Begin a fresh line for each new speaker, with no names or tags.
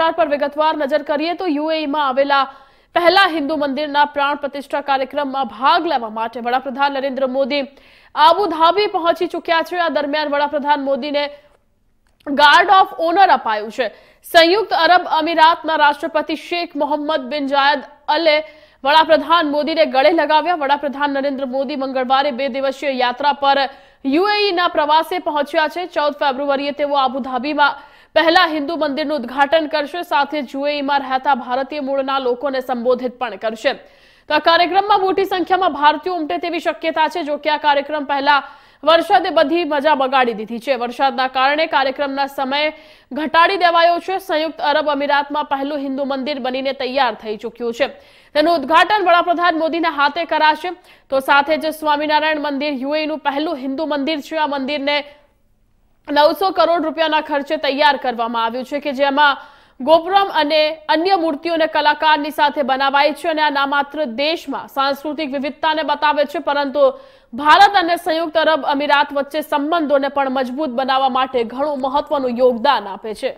પર વિગતવાર નજર કરીએ તો યુએઈમાં આવેલા પહેલા હિન્દુ મંદિરના પ્રાણ પ્રતિષ્ઠા કાર્યક્રમમાં ભાગ લેવા માટે વડાપ્રધાન નરેન્દ્ર મોદી આબુધાબી પહોંચી ચૂક્યા છે આ દરમિયાન વડાપ્રધાન મોદીને ગાર્ડ ઓફ ઓનર અપાયું છે સંયુક્ત અરબ અમીરાતના રાષ્ટ્રપતિ શેખ મોહમ્મદ બિન જાયદ અલે વડાપ્રધાન મોદીને ગળે લગાવ્યા વડાપ્રધાન નરેન્દ્ર મોદી મંગળવારે બે દિવસીય યાત્રા પર યુએઈના પ્રવાસે પહોંચ્યા છે ચૌદ ફેબ્રુઆરીએ તેઓ આબુધાબીમાં પહેલા હિન્દુ મંદિરનું ઉદ્ઘાટન કરશે સાથે યુએઈમાં રહેતા ભારતીય મૂળના લોકોને સંબોધિત પણ કરશે તો આ કાર્યક્રમમાં મોટી સંખ્યામાં ભારતીયો ઉમટે તેવી શક્યતા છે જોકે આ કાર્યક્રમ પહેલા વરસાદે બધી મજા બગાડી દીધી છે વરસાદના કારણે કાર્યક્રમના સમય ઘટાડી દેવાયો છે સંયુક્ત અરબ અમીરાતમાં પહેલું હિન્દુ મંદિર બનીને તૈયાર થઈ ચૂક્યું છે તેનું ઉદ્ઘાટન વડાપ્રધાન મોદીના હાથે કરાશે તો સાથે જ સ્વામિનારાયણ મંદિર યુએનું પહેલું હિન્દુ મંદિર છે આ મંદિરને નવસો કરોડ રૂપિયાના ખર્ચે તૈયાર કરવામાં આવ્યું છે કે જેમાં ગોપુરમ અને અન્ય મૂર્તિઓને કલાકારની સાથે બનાવાય છે અને આ ના માત્ર દેશમાં સાંસ્કૃતિક વિવિધતાને બતાવે છે પરંતુ ભારત અને સંયુક્ત અરબ અમીરાત વચ્ચે સંબંધોને પણ મજબૂત બનાવવા માટે ઘણું મહત્વનું યોગદાન આપે છે